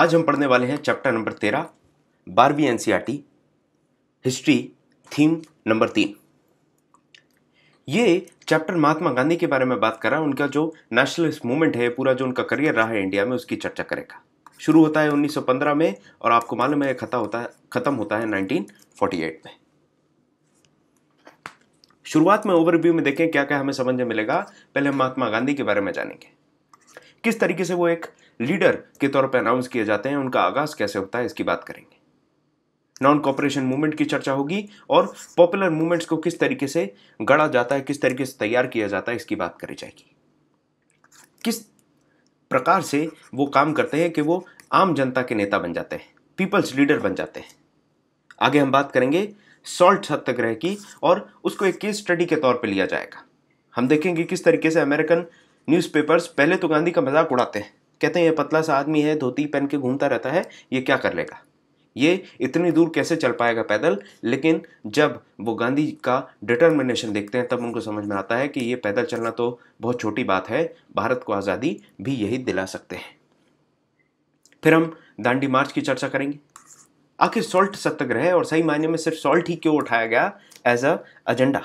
आज हम पढ़ने वाले हैं चैप्टर नंबर तेरह बारहवीं N e history theme number तीन ये चैप्टर महात्मा गांधी के बारे में बात कर रहा है उनका जो नेशनलिस्ट मूवमेंट है पूरा जो उनका करियर रहा है इंडिया में उसकी चर्चा करेगा शुरू होता है 1915 में और आपको मालूम है ये खत्म होता है ख़त्म होता है 1948 में शुरुआत में ओवरव्यू में देखें क्या क्या हमें समझ में मिलेगा पहले हम महात्मा गांधी के बारे में जानेंगे किस तरीके से वो एक लीडर के तौर पर अनाउंस किए जाते हैं उनका आगाज कैसे होता है इसकी बात करेंगे नॉन कॉपरेशन मूवमेंट की चर्चा होगी और पॉपुलर मूवमेंट्स को किस तरीके से गढ़ा जाता है किस तरीके से तैयार किया जाता है इसकी बात करी जाएगी किस प्रकार से वो काम करते हैं कि वो आम जनता के नेता बन जाते हैं पीपल्स लीडर बन जाते हैं आगे हम बात करेंगे सॉल्ट सत्याग्रह की और उसको एक केस स्टडी के तौर पर लिया जाएगा हम देखेंगे किस तरीके से अमेरिकन न्यूज़पेपर्स पहले तो गांधी का मजाक उड़ाते हैं कहते हैं ये पतला सा आदमी है धोती पहन के घूमता रहता है ये क्या कर लेगा ये इतनी दूर कैसे चल पाएगा पैदल लेकिन जब वो गांधी का डिटर्मिनेशन देखते हैं तब उनको समझ में आता है कि ये पैदल चलना तो बहुत छोटी बात है भारत को आज़ादी भी यही दिला सकते हैं फिर हम दांडी मार्च की चर्चा करेंगे आखिर सॉल्ट सत्याग्रह और सही मायने में सिर्फ सॉल्ट ही क्यों उठाया गया एज अ एजेंडा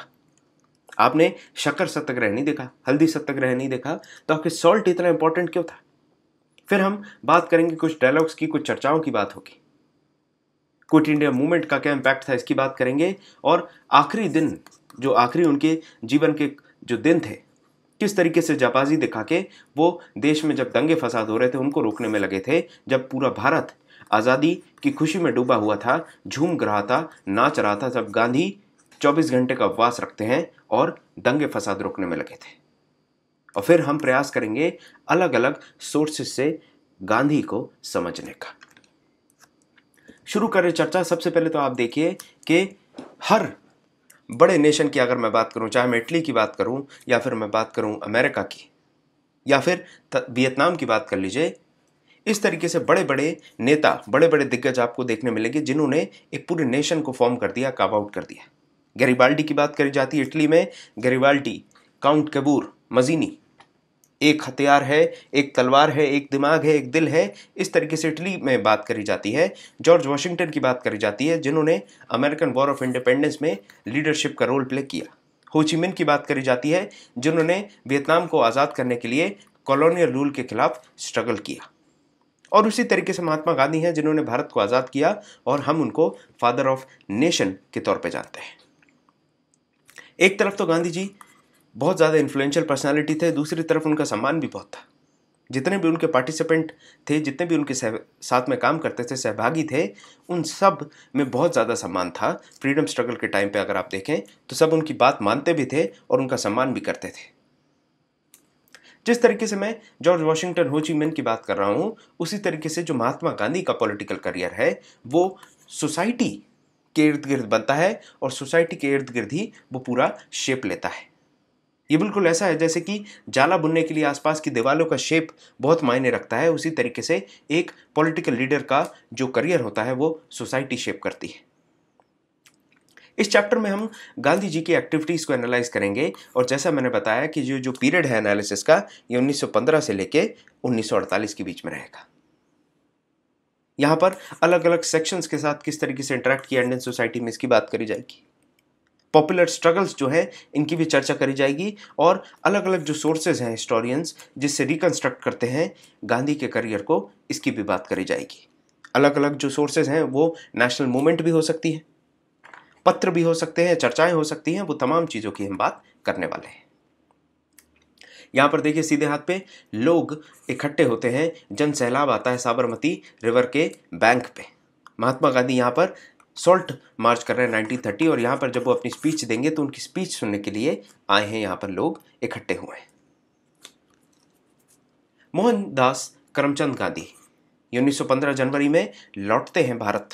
आपने शक्कर सत्याग्रह नहीं देखा हल्दी सत्याग्रह नहीं देखा तो आखिर सॉल्ट इतना इंपॉर्टेंट क्यों था फिर हम बात करेंगे कुछ डायलॉग्स की कुछ चर्चाओं की बात होगी क्विट इंडिया मूवमेंट का क्या इम्पैक्ट था इसकी बात करेंगे और आखिरी दिन जो आखिरी उनके जीवन के जो दिन थे किस तरीके से जापाजी दिखा के वो देश में जब दंगे फसाद हो रहे थे उनको रोकने में लगे थे जब पूरा भारत आज़ादी की खुशी में डूबा हुआ था झूम रहा था नाच रहा था जब गांधी 24 घंटे का उपवास रखते हैं और दंगे फसाद रोकने में लगे थे और फिर हम प्रयास करेंगे अलग अलग सोर्सेस से गांधी को समझने का शुरू करें चर्चा सबसे पहले तो आप देखिए कि हर बड़े नेशन की अगर मैं बात करूं चाहे मैं इटली की बात करूं या फिर मैं बात करूं अमेरिका की या फिर वियतनाम की बात कर लीजिए इस तरीके से बड़े बड़े नेता बड़े बड़े दिग्गज आपको देखने मिलेंगे जिन्होंने एक पूरे नेशन को फॉर्म कर दिया काब आउट कर दिया गरीबाल्टी की बात करी जाती है इटली में गरीबाल्टी काउंट कबूर मजीनी एक हथियार है एक तलवार है एक दिमाग है एक दिल है इस तरीके से इटली में बात करी जाती है जॉर्ज वाशिंगटन की बात करी जाती है जिन्होंने अमेरिकन वॉर ऑफ इंडिपेंडेंस में लीडरशिप का रोल प्ले किया होचिमिन की बात करी जाती है जिन्होंने वियतनाम को आज़ाद करने के लिए कॉलोनियल रूल के खिलाफ स्ट्रगल किया और उसी तरीके से महात्मा गांधी हैं जिन्होंने भारत को आज़ाद किया और हम उनको फादर ऑफ नेशन के तौर पर जानते हैं एक तरफ तो गांधी जी बहुत ज़्यादा इन्फ्लुएंशियल पर्सनालिटी थे दूसरी तरफ उनका सम्मान भी बहुत था जितने भी उनके पार्टिसिपेंट थे जितने भी उनके साथ में काम करते थे सहभागी थे उन सब में बहुत ज़्यादा सम्मान था फ्रीडम स्ट्रगल के टाइम पे अगर आप देखें तो सब उनकी बात मानते भी थे और उनका सम्मान भी करते थे जिस तरीके से मैं जॉर्ज वॉशिंगटन होची मैन की बात कर रहा हूँ उसी तरीके से जो महात्मा गांधी का पॉलिटिकल करियर है वो सोसाइटी के इर्द गिर्द बनता है और सोसाइटी के इर्द गिर्द ही वो पूरा शेप लेता है ये बिल्कुल ऐसा है जैसे कि जाला बुनने के लिए आसपास की दीवारों का शेप बहुत मायने रखता है उसी तरीके से एक पॉलिटिकल लीडर का जो करियर होता है वो सोसाइटी शेप करती है इस चैप्टर में हम गांधी जी की एक्टिविटीज़ को एनालाइज करेंगे और जैसा मैंने बताया कि जो जो पीरियड है एनालिसिस का ये 1915 से लेके 1948 के बीच में रहेगा यहाँ पर अलग अलग सेक्शंस के साथ किस तरीके से इंटरेक्ट किया इंडियन सोसाइटी में इसकी बात करी जाएगी पॉपुलर स्ट्रगल्स जो हैं इनकी भी चर्चा करी जाएगी और अलग अलग जो सोर्सेज हैं हिस्टोरियंस जिससे रिकन्स्ट्रक्ट करते हैं गांधी के करियर को इसकी भी बात करी जाएगी अलग अलग जो सोर्सेज हैं वो नेशनल मूवमेंट भी हो सकती है पत्र भी हो सकते हैं चर्चाएं हो सकती हैं वो तमाम चीज़ों की हम बात करने वाले हैं यहाँ पर देखिए सीधे हाथ पे लोग इकट्ठे होते हैं जन सैलाब आता है साबरमती रिवर के बैंक पे महात्मा गांधी यहाँ पर सोल्ट मार्च कर रहे हैं 1930 और यहाँ पर जब वो अपनी स्पीच देंगे तो उनकी स्पीच सुनने के लिए आए हैं यहाँ पर लोग इकट्ठे हुए हैं मोहनदास करमचंद गांधी 1915 जनवरी में लौटते हैं भारत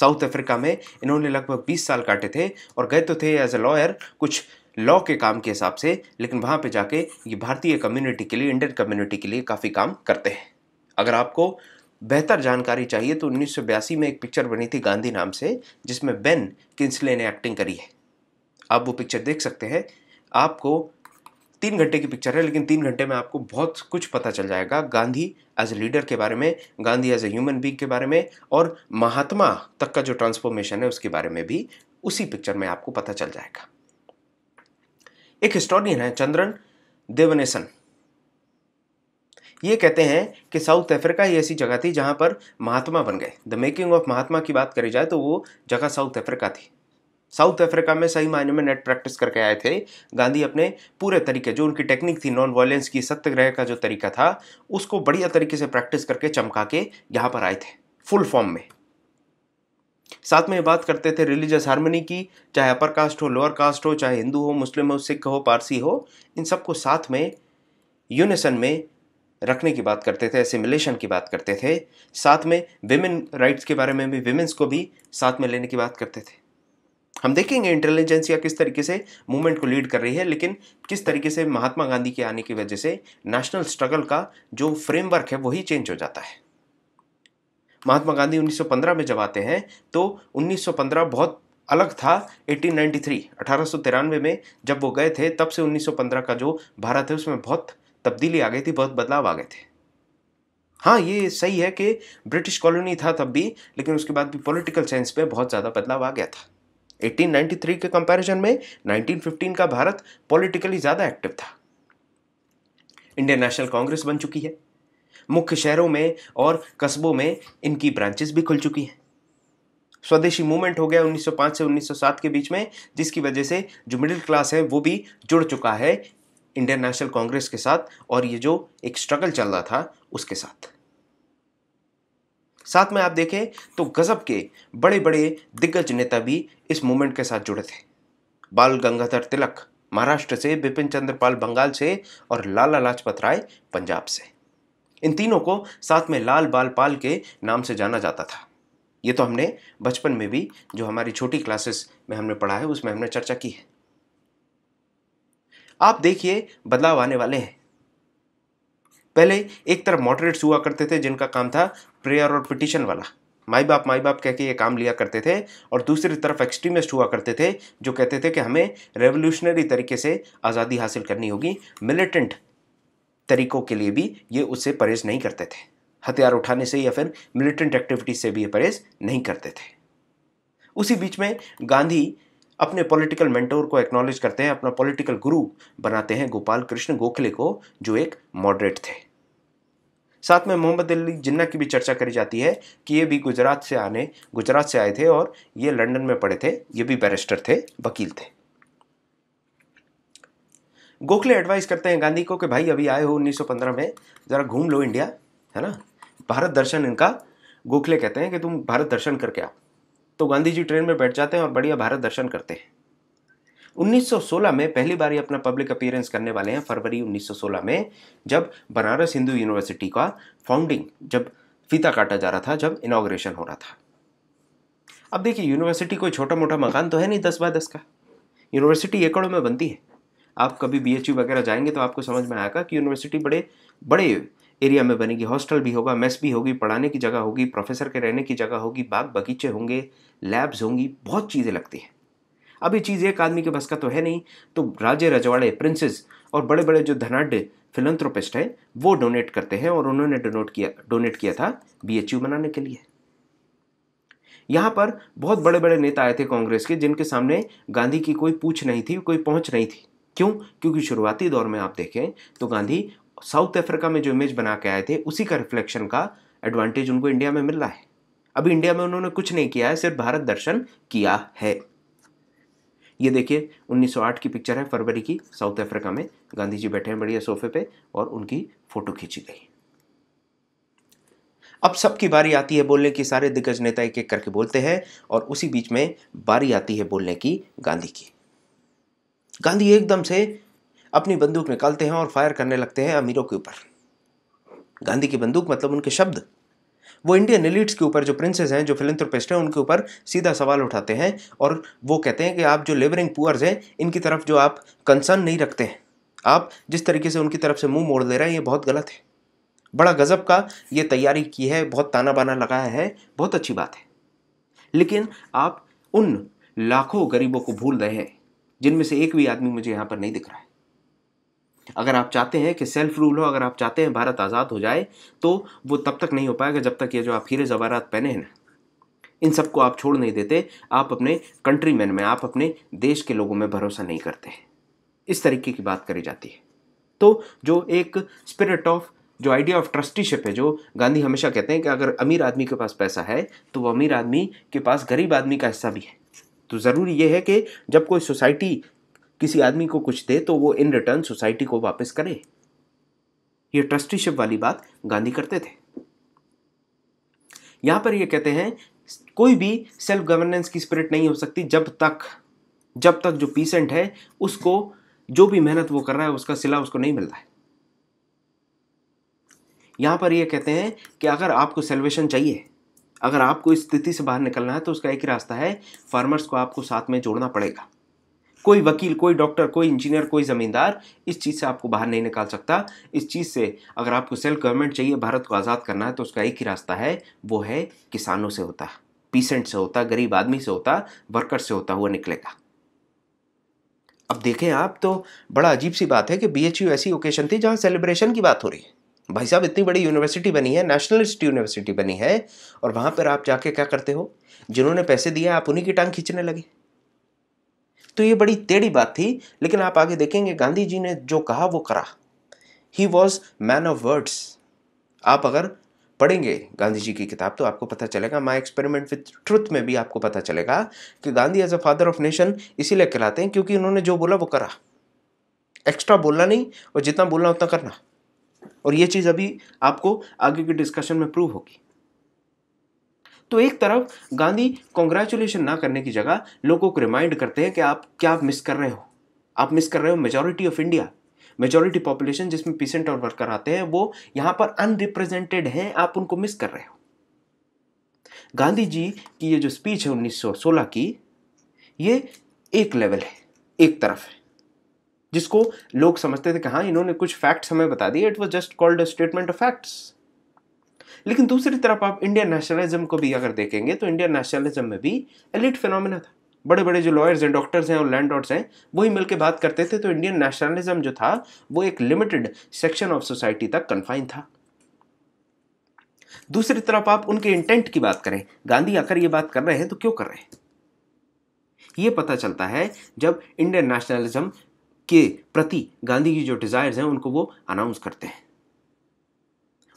साउथ अफ्रीका में इन्होंने लगभग 20 साल काटे थे और गए तो थे एज अ लॉयर कुछ लॉ के काम के हिसाब से लेकिन वहाँ पे जाके ये भारतीय कम्युनिटी के लिए इंडियन कम्युनिटी के लिए काफ़ी काम करते हैं अगर आपको बेहतर जानकारी चाहिए तो उन्नीस में एक पिक्चर बनी थी गांधी नाम से जिसमें बेन किन्सले ने एक्टिंग करी है आप वो पिक्चर देख सकते हैं आपको तीन घंटे की पिक्चर है लेकिन तीन घंटे में आपको बहुत कुछ पता चल जाएगा गांधी एज ए लीडर के बारे में Gandhi as a human being के बारे में और महात्मा तक का जो ट्रांसफॉर्मेशन है उसके बारे में भी उसी पिक्चर में आपको पता चल जाएगा एक हिस्टोरियन है चंद्रन देवनेसन ये कहते हैं कि साउथ अफ्रीका ही ऐसी जगह थी जहाँ पर महात्मा बन गए द मेकिंग ऑफ महात्मा की बात करी जाए तो वो जगह साउथ अफ्रीका थी साउथ अफ्रीका में सही मायने में नेट प्रैक्टिस करके आए थे गांधी अपने पूरे तरीके जो उनकी टेक्निक थी नॉन वायलेंस की सत्यग्रह का जो तरीका था उसको बढ़िया तरीके से प्रैक्टिस करके चमका के यहाँ पर आए थे फुल फॉर्म में साथ में बात करते थे रिलीजियस हारमोनी की चाहे अपर कास्ट हो लोअर कास्ट हो चाहे हिंदू हो मुस्लिम हो सिख हो पारसी हो इन सबको साथ में यूनिसन में रखने की बात करते थे एसिमिलेशन की बात करते थे साथ में विमेन राइट्स के बारे में भी विमेंस को भी साथ में लेने की बात करते थे हम देखेंगे इंटेलिजेंसिया किस तरीके से मूवमेंट को लीड कर रही है लेकिन किस तरीके से महात्मा गांधी के आने की वजह से नेशनल स्ट्रगल का जो फ्रेमवर्क है वही चेंज हो जाता है महात्मा गांधी 1915 में जब आते हैं तो 1915 बहुत अलग था 1893 1893 में जब वो गए थे तब से 1915 का जो भारत है उसमें बहुत तब्दीली आ गई थी बहुत बदलाव आ गए थे हाँ ये सही है कि ब्रिटिश कॉलोनी था तब भी लेकिन उसके बाद भी पॉलिटिकल सेंस में बहुत ज़्यादा बदलाव आ गया था 1893 के कंपैरिजन में 1915 का भारत पॉलिटिकली ज़्यादा एक्टिव था इंडियन नेशनल कांग्रेस बन चुकी है मुख्य शहरों में और कस्बों में इनकी ब्रांचेस भी खुल चुकी हैं स्वदेशी मूवमेंट हो गया 1905 से 1907 के बीच में जिसकी वजह से जो मिडिल क्लास है वो भी जुड़ चुका है इंडियन नेशनल कांग्रेस के साथ और ये जो एक स्ट्रगल चल रहा था उसके साथ साथ में आप देखें तो गज़ब के बड़े बड़े दिग्गज नेता भी इस मूवमेंट के साथ जुड़े थे बाल गंगाधर तिलक महाराष्ट्र से बिपिन चंद्र पाल बंगाल से और लाला लाजपत राय पंजाब से इन तीनों को साथ में लाल बाल पाल के नाम से जाना जाता था ये तो हमने बचपन में भी जो हमारी छोटी क्लासेस में हमने पढ़ा है उसमें हमने चर्चा की है आप देखिए बदलाव आने वाले हैं पहले एक तरफ मॉडरेट्स हुआ करते थे जिनका काम था प्रेयर और पिटिशन वाला माई बाप माई बाप कह के ये काम लिया करते थे और दूसरी तरफ एक्सट्रीमिस्ट हुआ करते थे जो कहते थे कि हमें रेवोल्यूशनरी तरीके से आज़ादी हासिल करनी होगी मिलिटेंट तरीकों के लिए भी ये उससे परहेज नहीं करते थे हथियार उठाने से या फिर मिलिटेंट एक्टिविटीज से भी ये परहेज नहीं करते थे उसी बीच में गांधी अपने पॉलिटिकल मेंटोर को एक्नॉलेज करते हैं अपना पॉलिटिकल गुरु बनाते हैं गोपाल कृष्ण गोखले को जो एक मॉडरेट थे साथ में मोहम्मद अली जिन्ना की भी चर्चा करी जाती है कि ये भी गुजरात से आने गुजरात से आए थे और ये लंदन में पढ़े थे ये भी बैरिस्टर थे वकील थे गोखले एडवाइस करते हैं गांधी को कि भाई अभी आए हो 1915 में ज़रा घूम लो इंडिया है ना भारत दर्शन इनका गोखले कहते हैं कि तुम भारत दर्शन करके आओ तो गांधी जी ट्रेन में बैठ जाते हैं और बढ़िया भारत दर्शन करते हैं 1916 में पहली बार अपना पब्लिक अपीयरेंस करने वाले हैं फरवरी 1916 में जब बनारस हिंदू यूनिवर्सिटी का फाउंडिंग जब फीता काटा जा रहा था जब इनाग्रेशन हो रहा था अब देखिए यूनिवर्सिटी कोई छोटा मोटा मकान तो है नहीं दस बाय दस का यूनिवर्सिटी एकड़ों में बनती है आप कभी बी वगैरह जाएंगे तो आपको समझ में आएगा कि यूनिवर्सिटी बड़े बड़े एरिया में बनेगी हॉस्टल भी होगा मेस भी होगी पढ़ाने की जगह होगी प्रोफेसर के रहने की जगह होगी बाग बगीचे होंगे लैब्स होंगी बहुत चीज़ें लगती हैं अभी ये चीज़ एक आदमी के बस का तो है नहीं तो राजे रजवाड़े प्रिंसेस और बड़े बड़े जो धनाढ़ फिलंथ्रोपिस्ट हैं वो डोनेट करते हैं और उन्होंने डोनेट किया डोनेट किया था यू बनाने के लिए यहाँ पर बहुत बड़े बड़े नेता आए थे कांग्रेस के जिनके सामने गांधी की कोई पूछ नहीं थी कोई पहुँच नहीं थी क्यों क्योंकि शुरुआती दौर में आप देखें तो गांधी साउथ अफ्रीका में जो इमेज बना के आए थे उसी का रिफ्लेक्शन का एडवांटेज उनको इंडिया में मिल रहा है अभी इंडिया में उन्होंने कुछ नहीं किया है सिर्फ भारत दर्शन किया है ये देखिए 1908 की पिक्चर है फरवरी की साउथ अफ्रीका में गांधी जी बैठे हैं बढ़िया सोफे पे और उनकी फ़ोटो खींची गई अब सबकी बारी आती है बोलने की सारे दिग्गज नेता एक एक करके बोलते हैं और उसी बीच में बारी आती है बोलने की गांधी की गांधी एकदम से अपनी बंदूक निकालते हैं और फायर करने लगते हैं अमीरों के ऊपर गांधी की बंदूक मतलब उनके शब्द वो इंडियन एलिट्स के ऊपर जो प्रिंसेस हैं जो फिलिंथ्रोपिस्ट हैं उनके ऊपर सीधा सवाल उठाते हैं और वो कहते हैं कि आप जो लेबरिंग पुअर्स हैं इनकी तरफ जो आप कंसर्न नहीं रखते हैं आप जिस तरीके से उनकी तरफ से मुंह मोड़ दे रहे हैं ये बहुत गलत है बड़ा गज़ब का ये तैयारी की है बहुत ताना बाना लगाया है बहुत अच्छी बात है लेकिन आप उन लाखों गरीबों को भूल रहे हैं जिनमें से एक भी आदमी मुझे यहाँ पर नहीं दिख रहा है अगर आप चाहते हैं कि सेल्फ रूल हो अगर आप चाहते हैं भारत आज़ाद हो जाए तो वो तब तक नहीं हो पाएगा जब तक ये जो आप हीरे जवाहरात पहने हैं ना इन सबको आप छोड़ नहीं देते आप अपने कंट्री मैन में आप अपने देश के लोगों में भरोसा नहीं करते इस तरीके की बात करी जाती है तो जो एक स्पिरिट ऑफ जो आइडिया ऑफ ट्रस्टीशिप है जो गांधी हमेशा कहते हैं कि अगर अमीर आदमी के पास पैसा है तो वो अमीर आदमी के पास गरीब आदमी का हिस्सा भी है तो ज़रूरी यह है कि जब कोई सोसाइटी किसी आदमी को कुछ दे तो वो इन रिटर्न सोसाइटी को वापस करे ये ट्रस्टीशिप वाली बात गांधी करते थे यहां पर ये कहते हैं कोई भी सेल्फ गवर्नेंस की स्पिरिट नहीं हो सकती जब तक जब तक जो पीसेंट है उसको जो भी मेहनत वो कर रहा है उसका सिला उसको नहीं मिल रहा है यहां पर ये कहते हैं कि अगर आपको सेल्वेशन चाहिए अगर आपको इस स्थिति से बाहर निकलना है तो उसका एक ही रास्ता है फार्मर्स को आपको साथ में जोड़ना पड़ेगा कोई वकील कोई डॉक्टर कोई इंजीनियर कोई ज़मींदार इस चीज़ से आपको बाहर नहीं निकाल सकता इस चीज़ से अगर आपको सेल्फ गवर्नमेंट चाहिए भारत को आज़ाद करना है तो उसका एक ही रास्ता है वो है किसानों से होता पीसेंट से होता गरीब आदमी से होता वर्कर से होता हुआ निकलेगा अब देखें आप तो बड़ा अजीब सी बात है कि बी ऐसी ओकेशन थी जहाँ सेलिब्रेशन की बात हो रही है भाई साहब इतनी बड़ी यूनिवर्सिटी बनी है नेशनलिस्ट यूनिवर्सिटी बनी है और वहाँ पर आप जाके क्या करते हो जिन्होंने पैसे दिए आप उन्हीं की टांग खींचने लगे तो ये बड़ी टेढ़ी बात थी लेकिन आप आगे देखेंगे गांधी जी ने जो कहा वो करा he was man of words आप अगर पढ़ेंगे गांधी जी की किताब तो आपको पता चलेगा माई एक्सपेरिमेंट विथ ट्रुथ में भी आपको पता चलेगा कि Gandhi as a father of nation इसीलिए कहलाते हैं क्योंकि उन्होंने जो बोला वो करा एक्स्ट्रा बोलना नहीं और जितना बोलना उतना करना और ये चीज़ अभी आपको आगे की डिस्कशन में प्रूव होगी तो एक तरफ गांधी कॉन्ग्रेचुलेशन ना करने की जगह लोगों को रिमाइंड करते हैं कि आप क्या आप मिस कर रहे हो आप मिस कर रहे हो majority of India majority population जिसमें पीसेंट और वर्कर आते हैं वो यहाँ पर अनरिप्रेजेंटेड हैं आप उनको मिस कर रहे हो गांधी जी की ये जो स्पीच है 1916 की ये एक लेवल है एक तरफ है जिसको लोग समझते थे कि हाँ इन्होंने कुछ फैक्ट्स हमें बता दिए it was just called a statement of facts लेकिन दूसरी तरफ आप इंडियन नेशनलिज्म को भी अगर देखेंगे तो इंडियन नेशनलिज्म में भी एलिट फिनोमिना था बड़े बड़े जो लॉयर्स हैं डॉक्टर्स हैं और लैंडलॉर्ड्स हैं वही मिलकर बात करते थे तो इंडियन नेशनलिज्म जो था वो एक लिमिटेड सेक्शन ऑफ सोसाइटी तक कन्फाइन था दूसरी तरफ आप उनके इंटेंट की बात करें गांधी आकर ये बात कर रहे हैं तो क्यों कर रहे हैं ये पता चलता है जब इंडियन नेशनलिज्म के प्रति गांधी की जो डिज़ायर्स हैं उनको वो अनाउंस करते हैं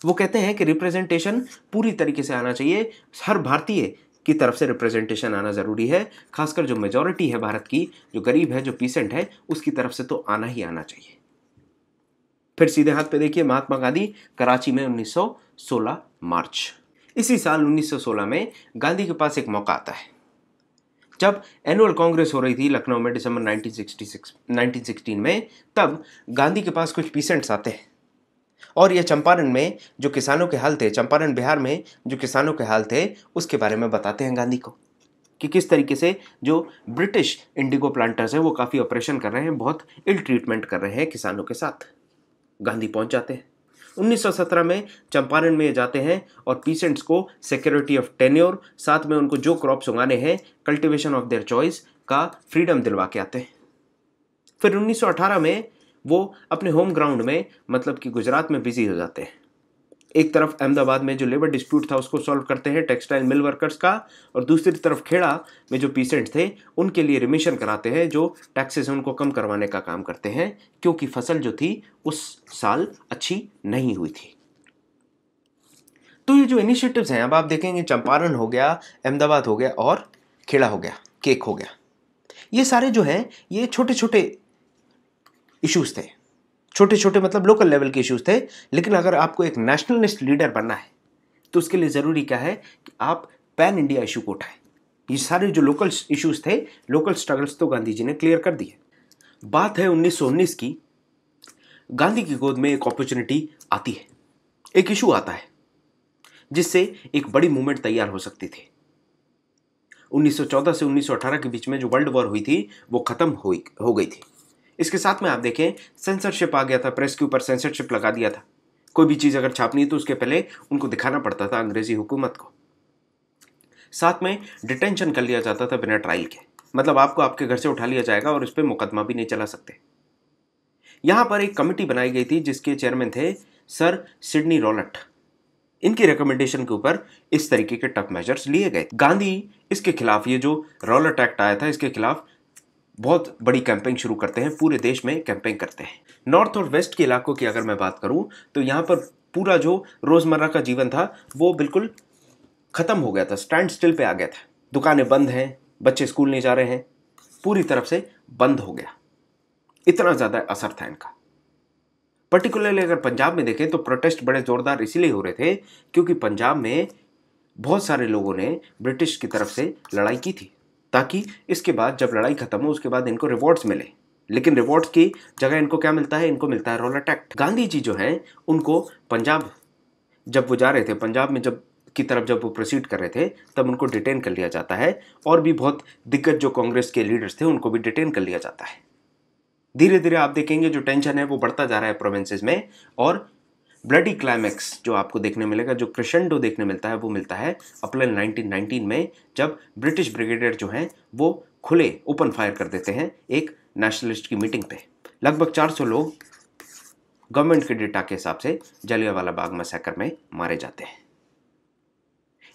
वो कहते हैं कि रिप्रेजेंटेशन पूरी तरीके से आना चाहिए हर भारतीय की तरफ से रिप्रेजेंटेशन आना ज़रूरी है खासकर जो मेजोरिटी है भारत की जो गरीब है जो पीसेंट है उसकी तरफ से तो आना ही आना चाहिए फिर सीधे हाथ पे देखिए महात्मा गांधी कराची में 1916 मार्च इसी साल 1916 में गांधी के पास एक मौका आता है जब एनुअल कांग्रेस हो रही थी लखनऊ में दिसंबर 1966 1916 में तब गांधी के पास कुछ पीसेंट्स आते हैं और यह चंपारण में जो किसानों के हाल थे चंपारण बिहार में जो किसानों के हाल थे उसके बारे में बताते हैं गांधी को कि किस तरीके से जो ब्रिटिश इंडिगो प्लांटर्स हैं वो काफ़ी ऑपरेशन कर रहे हैं बहुत इल ट्रीटमेंट कर रहे हैं किसानों के साथ गांधी पहुंच जाते हैं 1917 में चंपारण में जाते हैं और पीसेंट्स को सिक्योरिटी ऑफ टेन्योर साथ में उनको जो क्रॉप्स उगाने हैं कल्टिवेशन ऑफ देयर चॉइस का फ्रीडम दिलवा के आते हैं फिर 1918 में वो अपने होम ग्राउंड में मतलब कि गुजरात में बिजी हो जाते हैं एक तरफ अहमदाबाद में जो लेबर डिस्प्यूट था उसको सॉल्व करते हैं टेक्सटाइल मिल वर्कर्स का और दूसरी तरफ खेड़ा में जो पीसेंट थे उनके लिए रिमिशन कराते हैं जो टैक्सेस उनको कम करवाने का काम करते हैं क्योंकि फसल जो थी उस साल अच्छी नहीं हुई थी तो ये जो इनिशिएटिव्स हैं अब आप देखेंगे चंपारण हो गया अहमदाबाद हो गया और खेड़ा हो गया केक हो गया ये सारे जो हैं ये छोटे छोटे इश्यूज़ थे छोटे छोटे मतलब लोकल लेवल के इश्यूज़ थे लेकिन अगर आपको एक नेशनलिस्ट लीडर बनना है तो उसके लिए ज़रूरी क्या है कि आप पैन इंडिया इशू को उठाएं ये सारे जो लोकल इश्यूज़ थे लोकल स्ट्रगल्स तो गांधी जी ने क्लियर कर दिए बात है उन्नीस की गांधी की गोद में एक अपॉर्चुनिटी आती है एक इशू आता है जिससे एक बड़ी मूवमेंट तैयार हो सकती थी 1914 से 1918 के बीच में जो वर्ल्ड वॉर हुई थी वो ख़त्म हो गई थी इसके साथ में आप देखें सेंसरशिप आ गया था प्रेस के ऊपर सेंसरशिप लगा दिया था कोई भी चीज़ अगर छापनी है तो उसके पहले उनको दिखाना पड़ता था अंग्रेज़ी हुकूमत को साथ में डिटेंशन कर लिया जाता था बिना ट्रायल के मतलब आपको आपके घर से उठा लिया जाएगा और उस पर मुकदमा भी नहीं चला सकते यहाँ पर एक कमेटी बनाई गई थी जिसके चेयरमैन थे सर सिडनी रॉलट इनकी रिकमेंडेशन के ऊपर इस तरीके के टफ मेजर्स लिए गए गांधी इसके खिलाफ ये जो रोलट एक्ट आया था इसके खिलाफ बहुत बड़ी कैंपिंग शुरू करते हैं पूरे देश में कैंपिंग करते हैं नॉर्थ और वेस्ट के इलाकों की अगर मैं बात करूँ तो यहाँ पर पूरा जो रोज़मर्रा का जीवन था वो बिल्कुल ख़त्म हो गया था स्टैंड स्टिल पे आ गया था दुकानें बंद हैं बच्चे स्कूल नहीं जा रहे हैं पूरी तरफ से बंद हो गया इतना ज़्यादा असर था इनका पर्टिकुलरली अगर पंजाब में देखें तो प्रोटेस्ट बड़े ज़ोरदार इसीलिए हो रहे थे क्योंकि पंजाब में बहुत सारे लोगों ने ब्रिटिश की तरफ से लड़ाई की थी ताकि इसके बाद जब लड़ाई खत्म हो उसके बाद इनको रिवॉर्ड्स मिले लेकिन रिवॉर्ड्स की जगह इनको क्या मिलता है इनको मिलता है रोलर एक्ट गांधी जी जो हैं उनको पंजाब जब वो जा रहे थे पंजाब में जब की तरफ जब वो प्रोसीड कर रहे थे तब उनको डिटेन कर लिया जाता है और भी बहुत दिग्गज जो कांग्रेस के लीडर्स थे उनको भी डिटेन कर लिया जाता है धीरे धीरे आप देखेंगे जो टेंशन है वो बढ़ता जा रहा है प्रोविंसेस में और ब्लडी क्लाइमैक्स जो आपको देखने मिलेगा जो क्रिशेंडो देखने मिलता है वो मिलता है अप्रैल 1919 में जब ब्रिटिश ब्रिगेडियर जो हैं वो खुले ओपन फायर कर देते हैं एक नेशनलिस्ट की मीटिंग पे लगभग 400 लोग गवर्नमेंट के डेटा के हिसाब से जलियावाला बाग मसैकर में मारे जाते हैं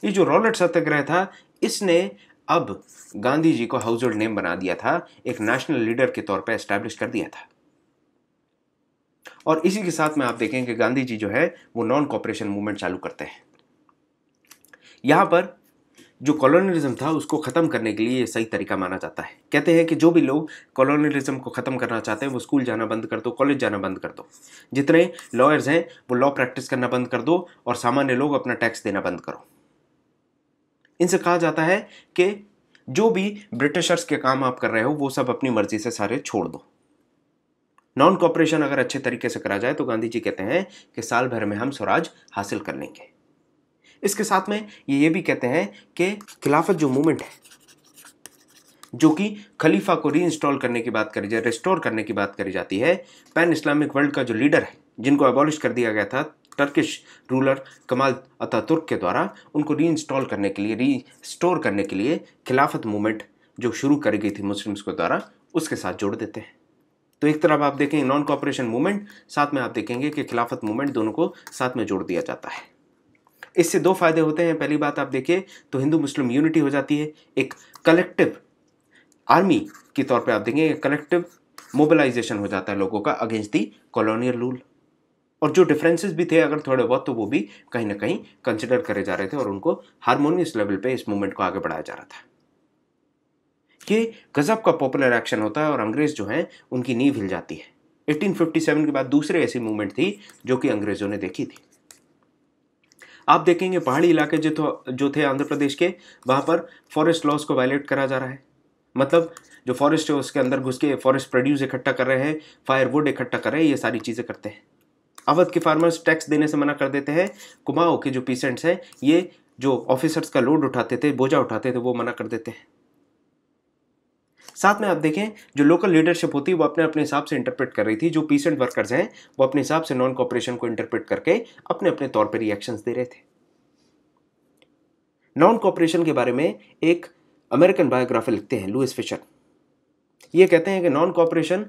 ये जो रॉलेट सत्याग्रह था इसने अब गांधी जी को हाउस होल्ड नेम बना दिया था एक नेशनल लीडर के तौर पर एस्टैब्लिश कर दिया था और इसी के साथ में आप देखें कि गांधी जी जो है वो नॉन कॉपरेशन मूवमेंट चालू करते हैं यहाँ पर जो कॉलोनलिज्म था उसको ख़त्म करने के लिए ये सही तरीका माना जाता है कहते हैं कि जो भी लोग कॉलोनलिज्म को ख़त्म करना चाहते हैं वो स्कूल जाना बंद कर दो कॉलेज जाना बंद कर दो जितने लॉयर्स हैं वो लॉ प्रैक्टिस करना बंद कर दो और सामान्य लोग अपना टैक्स देना बंद करो इनसे कहा जाता है कि जो भी ब्रिटिशर्स के काम आप कर रहे हो वो सब अपनी मर्ज़ी से सारे छोड़ दो नॉन कॉपरेशन अगर अच्छे तरीके से करा जाए तो गांधी जी कहते हैं कि साल भर में हम स्वराज हासिल कर लेंगे इसके साथ में ये ये भी कहते हैं कि खिलाफत जो मूवमेंट है जो कि खलीफा को री इंस्टॉल करने की बात करी जाए रिस्टोर करने की बात करी जाती है पैन इस्लामिक वर्ल्ड का जो लीडर है जिनको एबॉलिश कर दिया गया था टर्किश रूलर कमाल अता तुर्क के द्वारा उनको री इंस्टॉल करने के लिए री स्टोर करने के लिए खिलाफत मूवमेंट जो शुरू करी गई थी मुस्लिम्स के द्वारा उसके साथ जोड़ देते हैं तो एक तरफ आप देखेंगे नॉन कॉपरेशन मूवमेंट साथ में आप देखेंगे कि खिलाफत मूवमेंट दोनों को साथ में जोड़ दिया जाता है इससे दो फायदे होते हैं पहली बात आप देखिए तो हिंदू मुस्लिम यूनिटी हो जाती है एक कलेक्टिव आर्मी के तौर पर आप देखेंगे कलेक्टिव मोबिलाइजेशन हो जाता है लोगों का अगेंस्ट दी कॉलोनियल रूल और जो डिफरेंसेस भी थे अगर थोड़े बहुत तो वो भी कहीं ना कहीं कंसिडर करे जा रहे थे और उनको हारमोनियस लेवल पे इस मूवमेंट को आगे बढ़ाया जा रहा था कि गज़ब का पॉपुलर एक्शन होता है और अंग्रेज़ जो हैं उनकी नींव हिल जाती है 1857 के बाद दूसरे ऐसी मूवमेंट थी जो कि अंग्रेज़ों ने देखी थी आप देखेंगे पहाड़ी इलाके जो जो थे आंध्र प्रदेश के वहाँ पर फॉरेस्ट लॉस को वायलेट करा जा रहा है मतलब जो फॉरेस्ट है उसके अंदर घुस के फॉरेस्ट प्रोड्यूस इकट्ठा कर रहे हैं फायरवुड इकट्ठा कर रहे हैं ये सारी चीज़ें करते हैं अवध के फार्मर्स टैक्स देने से मना कर देते हैं कुमाऊँ के जो पेशेंट्स हैं ये जो ऑफिसर्स का लोड उठाते थे बोझा उठाते थे वो मना कर देते हैं साथ में आप देखें जो लोकल लीडरशिप होती है वो अपने अपने हिसाब से इंटरप्रेट कर रही थी जो पीसेंट वर्कर्स हैं वो अपने हिसाब से नॉन कॉपरेशन को इंटरप्रेट करके अपने अपने तौर पर रिएक्शंस दे रहे थे नॉन कॉपरेशन के बारे में एक अमेरिकन बायोग्राफर लिखते हैं लुइस फिशर ये कहते हैं कि नॉन कॉपरेशन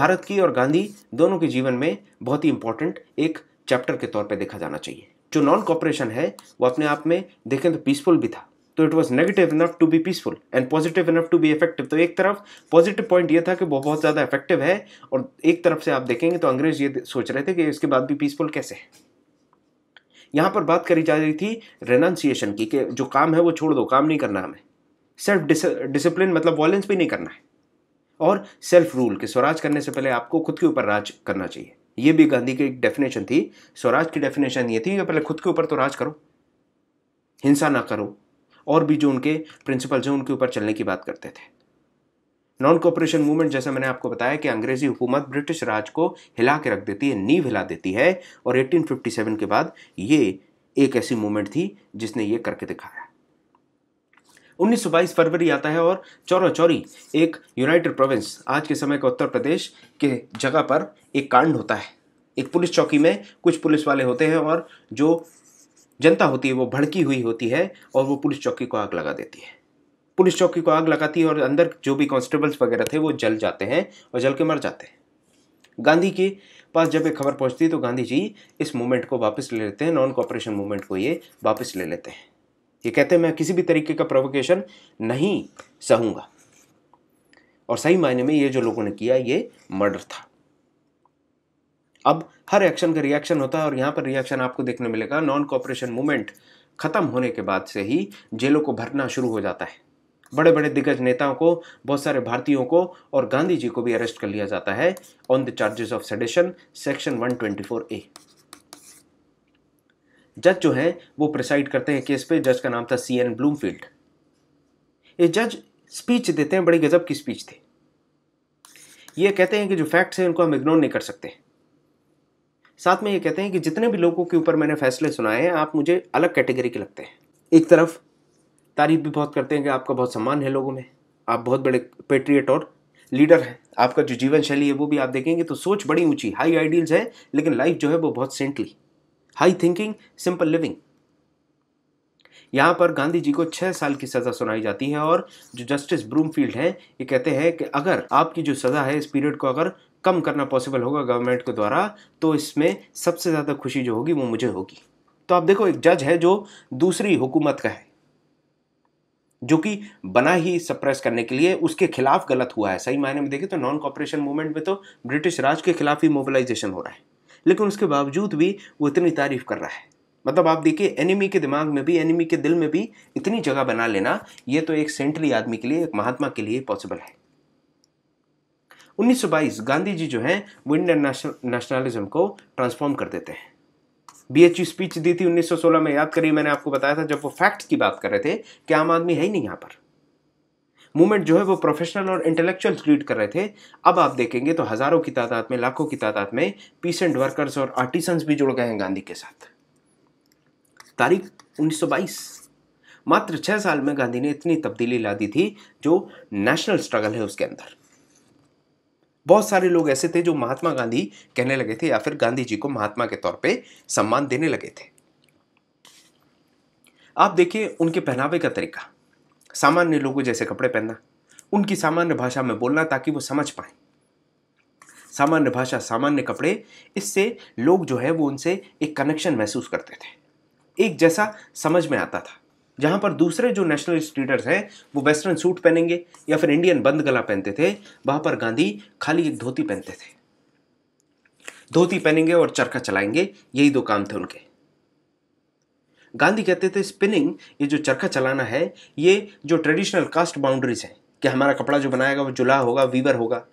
भारत की और गांधी दोनों के जीवन में बहुत ही इंपॉर्टेंट एक चैप्टर के तौर पर देखा जाना चाहिए जो नॉन कॉपरेशन है वो अपने आप में देखें तो पीसफुल भी था तो it was negative enough to be peaceful and positive enough to be effective तो एक तरफ पॉजिटिव पॉइंट ये था कि वो बहुत ज़्यादा इफेक्टिव है और एक तरफ से आप देखेंगे तो अंग्रेज ये सोच रहे थे कि इसके बाद भी पीसफुल कैसे है यहाँ पर बात करी जा रही थी रेनाउंसिएशन की कि जो काम है वो छोड़ दो काम नहीं करना हमें सेल्फ डिसिप्लिन मतलब वॉलेंस भी नहीं करना है और सेल्फ रूल कि स्वराज करने से पहले आपको खुद के ऊपर राज करना चाहिए ये भी गांधी की एक डेफिनेशन थी स्वराज की डेफिनेशन ये थी कि पहले खुद के ऊपर तो राज करो हिंसा ना करो और भी जो उनके प्रिंसिपल्स हैं उनके ऊपर चलने की बात करते थे नॉन कॉपरेशन मूवमेंट जैसा मैंने आपको बताया कि अंग्रेजी हुकूमत ब्रिटिश राज को हिला के रख देती है नींव हिला देती है और 1857 के बाद ये एक ऐसी मूवमेंट थी जिसने ये करके दिखाया 1922 फरवरी आता है और चौरा चौरी एक यूनाइटेड प्रोविंस आज के समय का उत्तर प्रदेश के जगह पर एक कांड होता है एक पुलिस चौकी में कुछ पुलिस वाले होते हैं और जो जनता होती है वो भड़की हुई होती है और वो पुलिस चौकी को आग लगा देती है पुलिस चौकी को आग लगाती है और अंदर जो भी कॉन्स्टेबल्स वगैरह थे वो जल जाते हैं और जल के मर जाते हैं गांधी के पास जब ये खबर पहुंचती है तो गांधी जी इस मूवमेंट को वापस ले लेते हैं नॉन कॉपरेशन मूवमेंट को ये वापस ले लेते हैं ये कहते हैं मैं किसी भी तरीके का प्रोवोकेशन नहीं सहूँगा और सही मायने में ये जो लोगों ने किया ये मर्डर था अब हर एक्शन का रिएक्शन होता है और यहाँ पर रिएक्शन आपको देखने मिलेगा नॉन कॉपरेशन मूवमेंट खत्म होने के बाद से ही जेलों को भरना शुरू हो जाता है बड़े बड़े दिग्गज नेताओं को बहुत सारे भारतीयों को और गांधी जी को भी अरेस्ट कर लिया जाता है on the charges of sedition section 124 A जज जो हैं वो प्रिसाइड करते हैं केस पे जज का नाम था सी एन ब्लूमफील्ड ये जज स्पीच देते हैं बड़ी गजब की स्पीच थी ये कहते हैं कि जो फैक्ट्स हैं उनको हम इग्नोर नहीं कर सकते साथ में ये कहते हैं कि जितने भी लोगों के ऊपर मैंने फैसले सुनाए हैं आप मुझे अलग कैटेगरी के लगते हैं एक तरफ तारीफ भी बहुत करते हैं कि आपका बहुत सम्मान है लोगों में आप बहुत बड़े पेट्रियट और लीडर हैं आपका जो जीवन शैली है वो भी आप देखेंगे तो सोच बड़ी ऊंची हाई आइडियल्स है लेकिन लाइफ जो है वो बहुत saintly high thinking simple living यहाँ पर गांधी जी को छः साल की सज़ा सुनाई जाती है और जो जस्टिस ब्रूमफील्ड हैं ये कहते हैं कि अगर आपकी जो सज़ा है इस पीरियड को अगर कम करना पॉसिबल होगा गवर्नमेंट के द्वारा तो इसमें सबसे ज़्यादा खुशी जो होगी वो मुझे होगी तो आप देखो एक जज है जो दूसरी हुकूमत का है जो कि बना ही सप्रेस करने के लिए उसके खिलाफ गलत हुआ है सही मायने में देखें तो नॉन कॉपरेशन मूवमेंट में तो ब्रिटिश राज के खिलाफ ही मोबिलाइजेशन हो रहा है लेकिन उसके बावजूद भी वो इतनी तारीफ कर रहा है मतलब आप देखिए एनिमी के दिमाग में भी एनिमी के दिल में भी इतनी जगह बना लेना ये तो एक सेंट्रली आदमी के लिए एक महात्मा के लिए पॉसिबल है 1922 गांधी जी जो हैं वो इंडियन नेशनलिज्म को ट्रांसफॉर्म कर देते हैं बीएचयू स्पीच दी थी 1916 में याद करिए मैंने आपको बताया था जब वो फैक्ट की बात कर रहे थे कि आम आदमी है ही नहीं यहाँ पर मूवमेंट जो है वो प्रोफेशनल और इंटेलेक्चुअल लीड कर रहे थे अब आप देखेंगे तो हज़ारों की तादाद में लाखों की तादाद में पीसेंट वर्कर्स और आर्टिसंस भी जुड़ गए हैं गांधी के साथ तारीख 1922 मात्र छः साल में गांधी ने इतनी तब्दीली ला दी थी जो नेशनल स्ट्रगल है उसके अंदर बहुत सारे लोग ऐसे थे जो महात्मा गांधी कहने लगे थे या फिर गांधी जी को महात्मा के तौर पे सम्मान देने लगे थे आप देखिए उनके पहनावे का तरीका सामान्य लोगों जैसे कपड़े पहनना उनकी सामान्य भाषा में बोलना ताकि वो समझ पाए सामान्य भाषा सामान्य कपड़े इससे लोग जो है वो उनसे एक कनेक्शन महसूस करते थे एक जैसा समझ में आता था जहाँ पर दूसरे जो नेशनलिस्ट लीडर्स हैं वो वेस्टर्न सूट पहनेंगे या फिर इंडियन बंद गला पहनते थे वहाँ पर गांधी खाली एक धोती पहनते थे धोती पहनेंगे और चरखा चलाएंगे यही दो काम थे उनके गांधी कहते थे स्पिनिंग ये जो चरखा चलाना है ये जो ट्रेडिशनल कास्ट बाउंड्रीज हैं कि हमारा कपड़ा जो बनाएगा वो जुला होगा वीवर होगा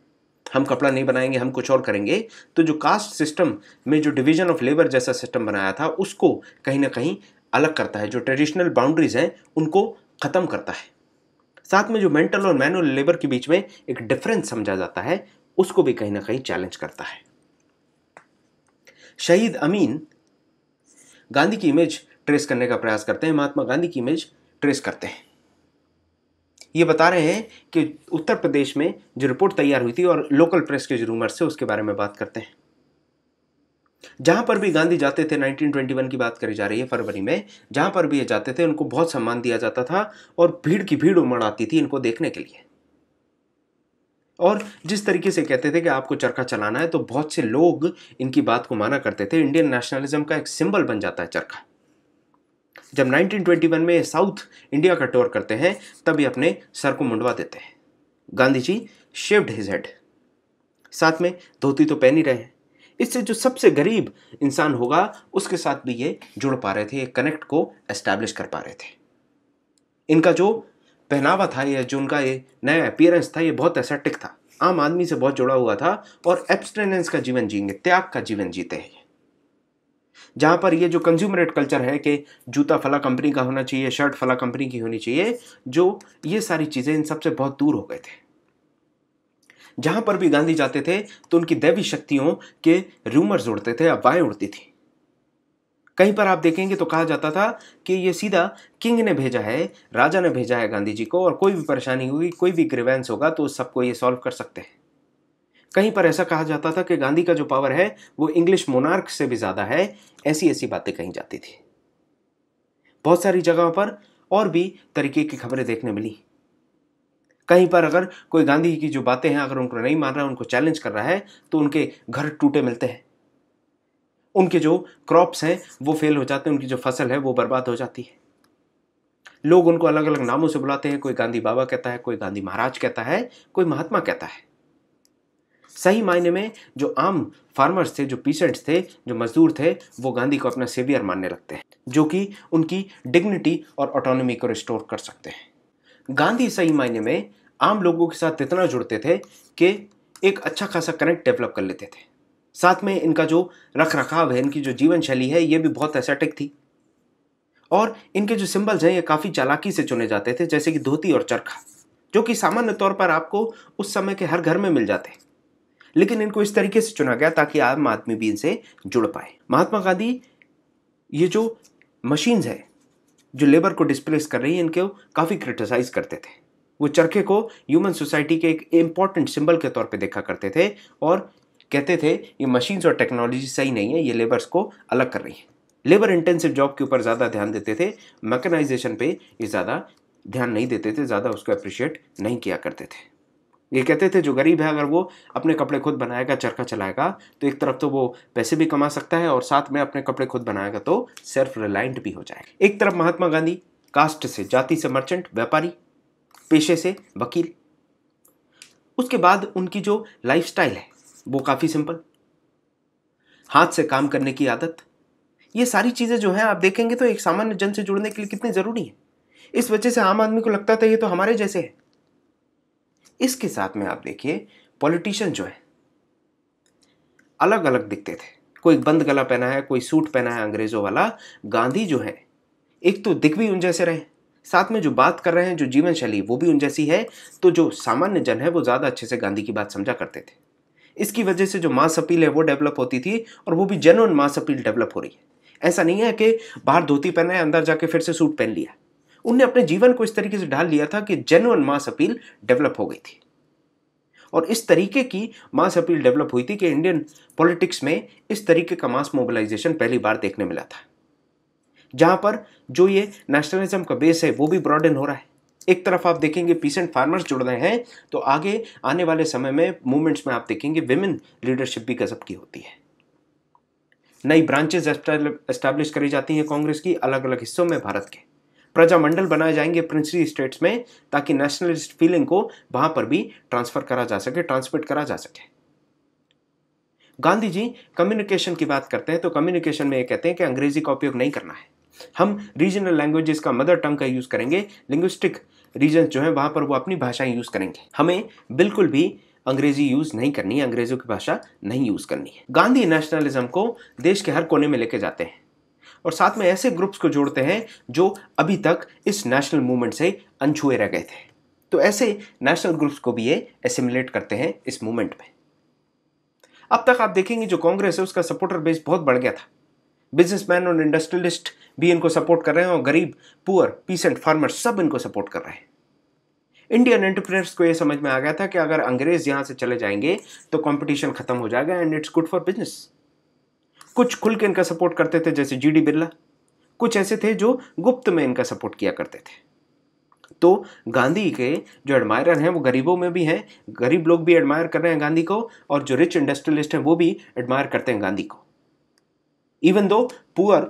हम कपड़ा नहीं बनाएंगे हम कुछ और करेंगे तो जो कास्ट सिस्टम में जो डिवीजन ऑफ लेबर जैसा सिस्टम बनाया था उसको कहीं ना कहीं अलग करता है जो ट्रेडिशनल बाउंड्रीज हैं उनको ख़त्म करता है साथ में जो मेंटल और मैनुअल लेबर के बीच में एक डिफरेंस समझा जाता है उसको भी कहीं ना कहीं चैलेंज करता है शहीद अमीन गांधी की इमेज ट्रेस करने का प्रयास करते हैं महात्मा गांधी की इमेज ट्रेस करते हैं ये बता रहे हैं कि उत्तर प्रदेश में जो रिपोर्ट तैयार हुई थी और लोकल प्रेस के जो रूमर से उसके बारे में बात करते हैं जहां पर भी गांधी जाते थे 1921 की बात करी जा रही है फरवरी में जहां पर भी ये जाते थे उनको बहुत सम्मान दिया जाता था और भीड़ की भीड़ उमड़ आती थी इनको देखने के लिए और जिस तरीके से कहते थे कि आपको चरखा चलाना है तो बहुत से लोग इनकी बात को माना करते थे इंडियन नेशनलिज्म का एक सिंबल बन जाता है चरखा जब 1921 में साउथ इंडिया का टूर करते हैं तभी अपने सर को मुंडवा देते हैं Gandhi ji shaved his head साथ में धोती तो पहन ही रहे हैं इससे जो सबसे गरीब इंसान होगा उसके साथ भी ये जुड़ पा रहे थे कनेक्ट को एस्टैब्लिश कर पा रहे थे इनका जो पहनावा था या जो उनका ये नया अपियरेंस था ये बहुत एसेटिक था आम आदमी से बहुत जुड़ा हुआ था और एब्सटेनेंस का जीवन जीएंगे त्याग का जीवन जीते हैं जहाँ पर ये जो कंज्यूमरेट कल्चर है कि जूता फला कंपनी का होना चाहिए शर्ट फला कंपनी की होनी चाहिए जो ये सारी चीज़ें इन सबसे बहुत दूर हो गए थे जहाँ पर भी गांधी जाते थे तो उनकी दैवी शक्तियों के रूमर्स उड़ते थे अफवाहें उड़ती थी कहीं पर आप देखेंगे तो कहा जाता था कि ये सीधा किंग ने भेजा है राजा ने भेजा है गांधी जी को और कोई भी परेशानी होगी कोई भी ग्रीवेंस होगा तो सबको ये सॉल्व कर सकते हैं कहीं पर ऐसा कहा जाता था कि गांधी का जो पावर है वो इंग्लिश मोनार्क से भी ज़्यादा है ऐसी ऐसी बातें कही जाती थी बहुत सारी जगहों पर और भी तरीके की खबरें देखने मिली कहीं पर अगर कोई गांधी की जो बातें हैं अगर उनको नहीं मान रहा उनको चैलेंज कर रहा है तो उनके घर टूटे मिलते हैं उनके जो क्रॉप्स हैं वो फेल हो जाते हैं उनकी जो फसल है वो बर्बाद हो जाती है लोग उनको अलग अलग नामों से बुलाते हैं कोई गांधी बाबा कहता है कोई गांधी महाराज कहता है कोई महात्मा कहता है सही मायने में जो आम फार्मर्स थे जो पीसेंट्स थे जो मजदूर थे वो गांधी को अपना सेवियर मानने लगते हैं जो कि उनकी डिग्निटी और ऑटोनॉमी को रिस्टोर कर सकते हैं गांधी सही मायने में आम लोगों के साथ इतना जुड़ते थे कि एक अच्छा खासा कनेक्ट डेवलप कर लेते थे साथ में इनका जो रख रखाव है इनकी जो जीवन शैली है ये भी बहुत एसेटिक थी और इनके जो सिंबल्स हैं ये काफ़ी चालाकी से चुने जाते थे जैसे कि धोती और चरखा जो कि सामान्य तौर पर आपको उस समय के हर घर में मिल जाते हैं लेकिन इनको इस तरीके से चुना गया ताकि आम आदमी भी इनसे जुड़ पाए महात्मा गांधी ये जो मशीन्स है जो लेबर को डिस्प्लेस कर रही है इनको काफ़ी क्रिटिसाइज करते थे वो चरखे को ह्यूमन सोसाइटी के एक इम्पॉर्टेंट सिंबल के तौर पे देखा करते थे और कहते थे ये मशीन्स और टेक्नोलॉजी सही नहीं है ये लेबर्स को अलग कर रही है लेबर इंटेंसिव जॉब के ऊपर ज़्यादा ध्यान देते थे मैकेनाइजेशन पे ये ज़्यादा ध्यान नहीं देते थे ज़्यादा उसको अप्रिशिएट नहीं किया करते थे ये कहते थे जो गरीब है अगर वो अपने कपड़े खुद बनाएगा चरखा चलाएगा तो एक तरफ तो वो पैसे भी कमा सकता है और साथ में अपने कपड़े खुद बनाएगा तो सेल्फ रिलायंट भी हो जाएगा एक तरफ महात्मा गांधी कास्ट से जाति से मर्चेंट व्यापारी पेशे से वकील उसके बाद उनकी जो लाइफ है वो काफ़ी सिंपल हाथ से काम करने की आदत ये सारी चीज़ें जो हैं आप देखेंगे तो एक सामान्य जन से जुड़ने के लिए कितनी ज़रूरी है इस वजह से आम आदमी को लगता था ये तो हमारे जैसे है इसके साथ में आप देखिए पॉलिटिशियन जो है अलग अलग दिखते थे कोई बंद गला पहना है कोई सूट पहना है अंग्रेज़ों वाला गांधी जो है एक तो दिख भी उन जैसे रहे साथ में जो बात कर रहे हैं जो जीवन शैली वो भी उन जैसी है तो जो सामान्य जन है वो ज़्यादा अच्छे से गांधी की बात समझा करते थे इसकी वजह से जो मास अपील है वो डेवलप होती थी और वो भी जेनुअन मास अपील डेवलप हो रही है ऐसा नहीं है कि बाहर धोती पहना है अंदर जाके फिर से सूट पहन लिया उनने अपने जीवन को इस तरीके से ढाल लिया था कि जेनुअन मास अपील डेवलप हो गई थी और इस तरीके की मास अपील डेवलप हुई थी कि इंडियन पॉलिटिक्स में इस तरीके का मास मोबिलाइजेशन पहली बार देखने मिला था जहां पर जो ये नेशनलिज्म का बेस है वो भी ब्रॉडन हो रहा है एक तरफ आप देखेंगे पीसेंट फार्मर्स जुड़ रहे हैं तो आगे आने वाले समय में मूवमेंट्स में आप देखेंगे विमेन लीडरशिप भी गजब की होती है नई ब्रांचेज एस्टैब्लिश करी जाती हैं कांग्रेस की अलग अलग हिस्सों में भारत के प्रजामंडल बनाए जाएंगे प्रिंसली स्टेट्स में ताकि नेशनलिस्ट फीलिंग को वहाँ पर भी ट्रांसफ़र करा जा सके ट्रांसमिट करा जा सके गांधी जी कम्युनिकेशन की बात करते हैं तो कम्युनिकेशन में ये कहते हैं कि अंग्रेजी का उपयोग नहीं करना है हम रीजनल लैंग्वेजेस का मदर टंग का यूज़ करेंगे लिंग्विस्टिक रीजन जो है वहाँ पर वो अपनी भाषाएं यूज़ करेंगे हमें बिल्कुल भी अंग्रेजी यूज़ नहीं करनी है अंग्रेजों की भाषा नहीं यूज़ करनी है गांधी नेशनलिज्म को देश के हर कोने में लेके जाते हैं और साथ में ऐसे ग्रुप्स को जोड़ते हैं जो अभी तक इस नेशनल मूवमेंट से अनछुए रह गए थे तो ऐसे नेशनल ग्रुप्स को भी ये एसिमुलेट करते हैं इस मूवमेंट में अब तक आप देखेंगे जो कांग्रेस है उसका सपोर्टर बेस बहुत बढ़ गया था बिजनेसमैन और इंडस्ट्रियलिस्ट भी इनको सपोर्ट कर रहे हैं और गरीब पुअर पीसेंट फार्मर सब इनको सपोर्ट कर रहे हैं इंडियन एंटरप्रेनर्स को यह समझ में आ गया था कि अगर अंग्रेज यहाँ से चले जाएंगे तो कंपटीशन खत्म हो जाएगा and it's good for business कुछ खुल के इनका सपोर्ट करते थे जैसे जी डी बिरला कुछ ऐसे थे जो गुप्त में इनका सपोर्ट किया करते थे तो गांधी के जो एडमायर हैं वो गरीबों में भी हैं गरीब लोग भी एडमायर कर रहे हैं गांधी को और जो रिच इंडस्ट्रियलिस्ट हैं वो भी एडमायर करते हैं गांधी को इवन दो पुअर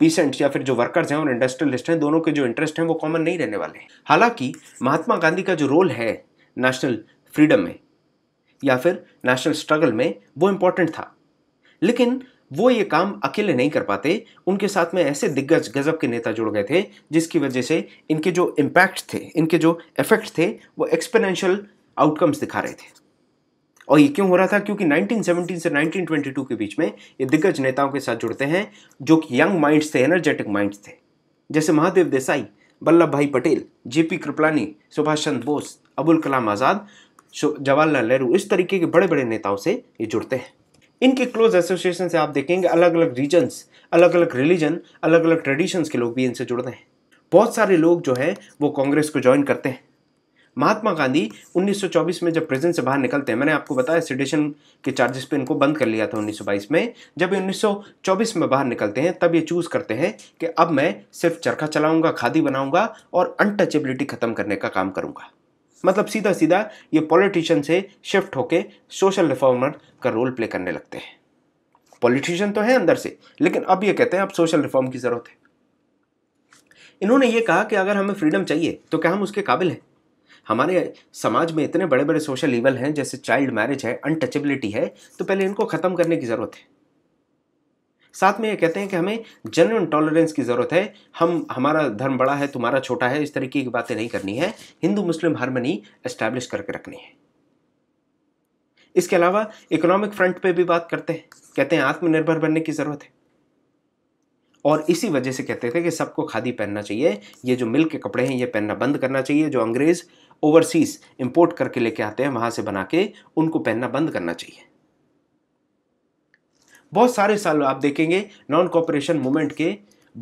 पीसेंट्स या फिर जो वर्कर्स हैं और इंडस्ट्रियलिस्ट हैं दोनों के जो इंटरेस्ट हैं वो कॉमन नहीं रहने वाले हैं हालांकि महात्मा गांधी का जो रोल है नेशनल फ्रीडम में या फिर नेशनल स्ट्रगल में वो इम्पॉर्टेंट था लेकिन वो ये काम अकेले नहीं कर पाते उनके साथ में ऐसे दिग्गज गज़ब के नेता जुड़ गए थे जिसकी वजह से इनके जो इम्पैक्ट थे इनके जो इफ़ेक्ट थे वो एक्सपेनेंशियल आउटकम्स दिखा रहे थे और ये क्यों हो रहा था क्योंकि 1917 से 1922 के बीच में ये दिग्गज नेताओं के साथ जुड़ते हैं जो कि यंग माइंड्स थे एनर्जेटिक माइंड्स थे जैसे महादेव देसाई वल्लभ भाई पटेल जेपी कृपलानी सुभाष चंद्र बोस अबुल कलाम आज़ाद जवाहरलाल नेहरू इस तरीके के बड़े बड़े नेताओं से ये जुड़ते हैं इनके क्लोज एसोसिएशन से आप देखेंगे अलग अलग रीजन्स अलग अलग रिलीजन अलग अलग ट्रेडिशंस के लोग भी इनसे जुड़ते हैं बहुत सारे लोग जो हैं वो कांग्रेस को ज्वाइन करते हैं महात्मा गांधी 1924 में जब प्रिजन से बाहर निकलते हैं मैंने आपको बताया सिडेशन के चार्जेस पे इनको बंद कर लिया था 1922 में जब ये 1924 में बाहर निकलते हैं तब ये चूज़ करते हैं कि अब मैं सिर्फ चरखा चलाऊंगा खादी बनाऊंगा और अनटचेबिलिटी ख़त्म करने का काम करूंगा मतलब सीधा सीधा ये पॉलिटिशियन से शिफ्ट होके सोशल रिफॉर्मर का रोल प्ले करने लगते हैं पॉलिटिशियन तो है अंदर से लेकिन अब ये कहते हैं अब सोशल रिफॉर्म की ज़रूरत है इन्होंने ये कहा कि अगर हमें फ्रीडम चाहिए तो क्या हम उसके काबिल हैं हमारे समाज में इतने बड़े बड़े सोशल लेवल हैं जैसे चाइल्ड मैरिज है अनटचेबिलिटी है तो पहले इनको ख़त्म करने की ज़रूरत है साथ में ये कहते हैं कि हमें जनरल टॉलरेंस की ज़रूरत है हम हमारा धर्म बड़ा है तुम्हारा छोटा है इस तरीके की बातें नहीं करनी है हिंदू मुस्लिम हारमनी एस्टैब्लिश करके रखनी है इसके अलावा इकोनॉमिक फ्रंट पे भी बात करते हैं कहते हैं आत्मनिर्भर बनने की ज़रूरत है और इसी वजह से कहते थे कि सबको खादी पहनना चाहिए ये जो मिल के कपड़े हैं ये पहनना बंद करना चाहिए जो अंग्रेज़ ओवरसीज़ इम्पोर्ट करके लेके आते हैं वहाँ से बना के उनको पहनना बंद करना चाहिए बहुत सारे साल आप देखेंगे नॉन कॉपरेशन मूवमेंट के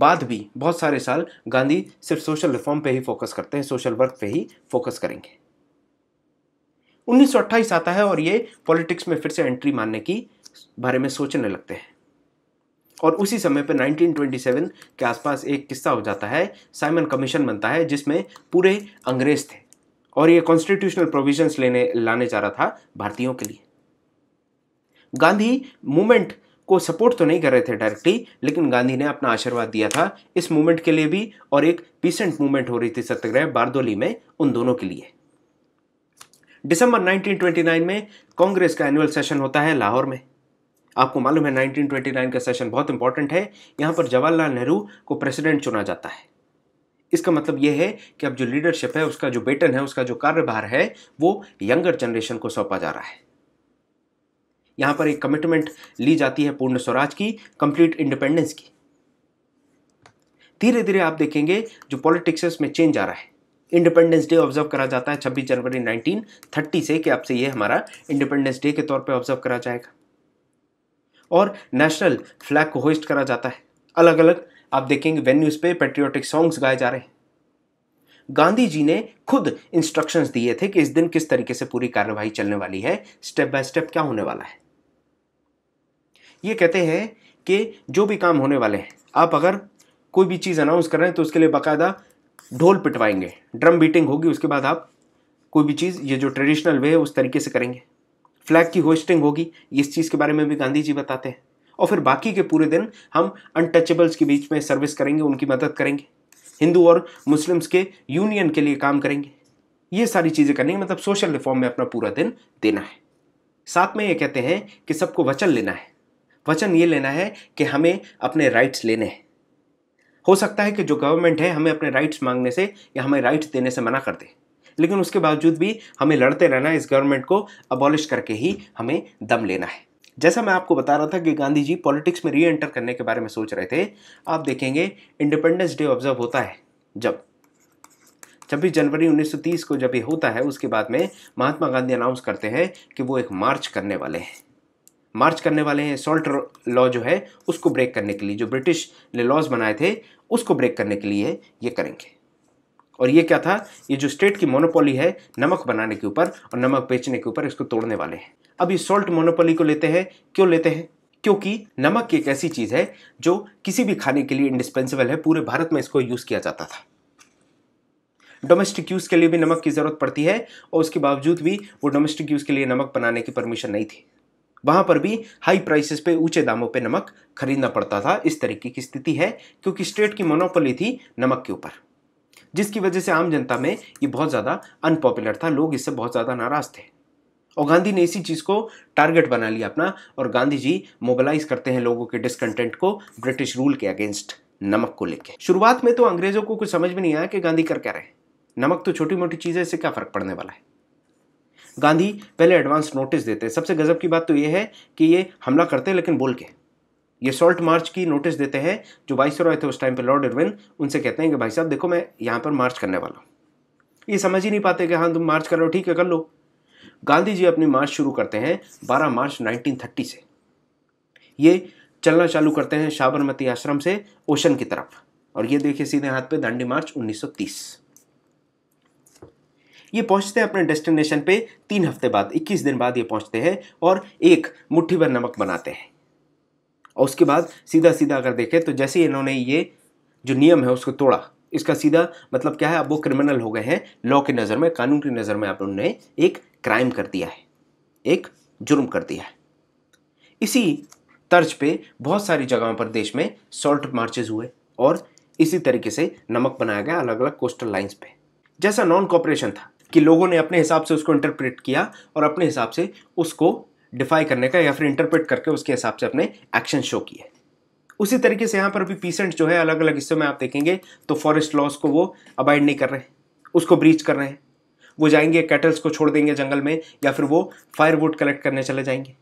बाद भी बहुत सारे साल गांधी सिर्फ सोशल रिफॉर्म पे ही फोकस करते हैं सोशल वर्क पे ही फोकस करेंगे 1928 आता है और ये पॉलिटिक्स में फिर से एंट्री मारने की बारे में सोचने लगते हैं और उसी समय पर 1927 के आसपास एक किस्सा हो जाता है साइमन कमीशन बनता है जिसमें पूरे अंग्रेज थे और ये कॉन्स्टिट्यूशनल प्रोविजंस लेने लाने जा रहा था भारतीयों के लिए गांधी मूवमेंट को सपोर्ट तो नहीं कर रहे थे डायरेक्टली लेकिन गांधी ने अपना आशीर्वाद दिया था इस मूवमेंट के लिए भी और एक पीसेंट मूवमेंट हो रही थी सत्याग्रह बारदोली में उन दोनों के लिए दिसंबर 1929 में कांग्रेस का एनुअल सेशन होता है लाहौर में आपको मालूम है 1929 का सेशन बहुत इंपॉर्टेंट है यहां पर जवाहरलाल नेहरू को प्रेसिडेंट चुना जाता है इसका मतलब यह है कि अब जो लीडरशिप है उसका जो बेटन है उसका जो कार्यभार है वो यंगर जनरेशन को सौंपा जा रहा है यहाँ पर एक कमिटमेंट ली जाती है पूर्ण स्वराज की कंप्लीट इंडिपेंडेंस की धीरे धीरे आप देखेंगे जो पॉलिटिक्स है उसमें चेंज आ रहा है इंडिपेंडेंस डे ऑब्जर्व करा जाता है 26 जनवरी 1930 से कि आपसे ये हमारा इंडिपेंडेंस डे के तौर पे ऑब्जर्व करा जाएगा और नेशनल फ्लैग को होस्ट करा जाता है अलग अलग आप देखेंगे वेन्यूज़ पे पेट्रियोटिक सॉन्ग्स गाए जा रहे हैं गांधी जी ने खुद इंस्ट्रक्शंस दिए थे कि इस दिन किस तरीके से पूरी कार्यवाही चलने वाली है स्टेप बाय स्टेप क्या होने वाला है ये कहते हैं कि जो भी काम होने वाले हैं आप अगर कोई भी चीज़ अनाउंस कर रहे हैं तो उसके लिए बाकायदा ढोल पिटवाएंगे ड्रम बीटिंग होगी उसके बाद आप कोई भी चीज़ ये जो ट्रेडिशनल वे है उस तरीके से करेंगे फ्लैग की होस्टिंग होगी इस चीज़ के बारे में भी गांधी जी बताते हैं और फिर बाकी के पूरे दिन हम अनटचेबल्स के बीच में सर्विस करेंगे उनकी मदद करेंगे हिंदू और मुस्लिम्स के यूनियन के लिए काम करेंगे ये सारी चीज़ें करनी मतलब सोशल रिफॉर्म में अपना पूरा दिन देना है साथ में ये कहते हैं कि सबको वचन लेना है वचन ये लेना है कि हमें अपने राइट्स लेने हैं हो सकता है कि जो गवर्नमेंट है हमें अपने राइट्स मांगने से या हमें राइट्स देने से मना कर दे लेकिन उसके बावजूद भी हमें लड़ते रहना है इस गवर्नमेंट को अबॉलिश करके ही हमें दम लेना है जैसा मैं आपको बता रहा था कि गांधी जी पॉलिटिक्स में री एंटर करने के बारे में सोच रहे थे आप देखेंगे इंडिपेंडेंस डे ऑब्जर्व होता है जब छब्बीस जनवरी 1930 को जब ये होता है उसके बाद में महात्मा गांधी अनाउंस करते हैं कि वो एक मार्च करने वाले हैं मार्च करने वाले हैं सॉल्ट लॉ जो है उसको ब्रेक करने के लिए जो ब्रिटिश ने लॉज बनाए थे उसको ब्रेक करने के लिए ये करेंगे और ये क्या था ये जो स्टेट की मोनोपोली है नमक बनाने के ऊपर और नमक बेचने के ऊपर इसको तोड़ने वाले हैं अब ये सॉल्ट मोनोपोली को लेते हैं क्यों लेते हैं क्योंकि नमक एक ऐसी चीज़ है जो किसी भी खाने के लिए इंडिस्पेंसिबल है पूरे भारत में इसको यूज़ किया जाता था डोमेस्टिक यूज़ के लिए भी नमक की ज़रूरत पड़ती है और उसके बावजूद भी वो डोमेस्टिक यूज़ के लिए नमक बनाने की परमिशन नहीं थी वहाँ पर भी हाई प्राइसेस पे ऊंचे दामों पे नमक खरीदना पड़ता था इस तरीके की स्थिति है क्योंकि स्टेट की मोनोपोली थी नमक के ऊपर जिसकी वजह से आम जनता में ये बहुत ज़्यादा अनपॉपुलर था लोग इससे बहुत ज़्यादा नाराज़ थे और गांधी ने इसी चीज़ को टारगेट बना लिया अपना और गांधी जी मोबालाइज करते हैं लोगों के डिसकंटेंट को ब्रिटिश रूल के अगेंस्ट नमक को लेकर शुरुआत में तो अंग्रेज़ों को कुछ समझ में नहीं आया कि गांधी कर क्या रहे नमक तो छोटी मोटी चीज़ है इससे क्या फ़र्क पड़ने वाला है गांधी पहले एडवांस नोटिस देते हैं सबसे गजब की बात तो ये है कि ये हमला करते हैं लेकिन बोल के ये सॉल्ट मार्च की नोटिस देते हैं जो वाइस रॉय थे उस टाइम पर लॉर्ड इरविन उनसे कहते हैं कि भाई साहब देखो मैं यहाँ पर मार्च करने वाला हूँ ये समझ ही नहीं पाते कि हाँ तुम मार्च कर रहे हो ठीक है कर लो गांधी जी अपनी मार्च शुरू करते हैं 12 मार्च 1930 से ये चलना चालू करते हैं साबरमती आश्रम से ओशन की तरफ और ये देखिए सीधे हाथ पे दांडी मार्च ये पहुँचते हैं अपने डेस्टिनेशन पे तीन हफ्ते बाद इक्कीस दिन बाद ये पहुँचते हैं और एक मुट्ठी भर नमक बनाते हैं और उसके बाद सीधा सीधा अगर देखें तो जैसे ही इन्होंने ये जो नियम है उसको तोड़ा इसका सीधा मतलब क्या है अब वो क्रिमिनल हो गए हैं लॉ की नज़र में कानून की नज़र में आप उन्होंने एक क्राइम कर दिया है एक जुर्म कर दिया है इसी तर्ज पे बहुत सारी जगहों पर देश में सॉल्ट मार्चेज हुए और इसी तरीके से नमक बनाया गया अलग अलग कोस्टल लाइन्स पे जैसा नॉन कॉपरेशन था कि लोगों ने अपने हिसाब से उसको इंटरप्रेट किया और अपने हिसाब से उसको डिफाई करने का या फिर इंटरप्रेट करके उसके हिसाब से अपने एक्शन शो किए उसी तरीके से यहाँ पर भी पीसेंट e जो है अलग अलग हिस्सों में आप देखेंगे तो फॉरेस्ट लॉस को वो अबाइड नहीं कर रहे उसको ब्रीच कर रहे हैं वो जाएंगे कैटल्स को छोड़ देंगे जंगल में या फिर वो फायरवुड कलेक्ट करने चले जाएंगे